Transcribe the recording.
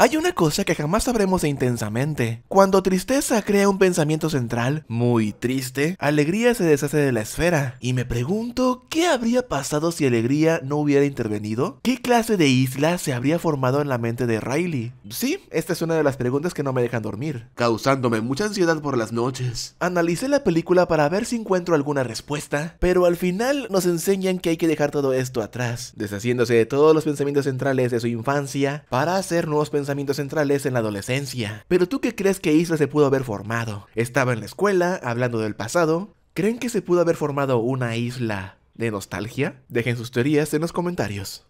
Hay una cosa que jamás sabremos intensamente. Cuando tristeza crea un pensamiento central, muy triste, alegría se deshace de la esfera. Y me pregunto, ¿qué habría pasado si alegría no hubiera intervenido? ¿Qué clase de isla se habría formado en la mente de Riley? Sí, esta es una de las preguntas que no me dejan dormir, causándome mucha ansiedad por las noches. Analicé la película para ver si encuentro alguna respuesta, pero al final nos enseñan que hay que dejar todo esto atrás, deshaciéndose de todos los pensamientos centrales de su infancia para hacer nuevos pensamientos centrales en la adolescencia. Pero tú qué crees que Isla se pudo haber formado? Estaba en la escuela, hablando del pasado. ¿Creen que se pudo haber formado una isla de nostalgia? Dejen sus teorías en los comentarios.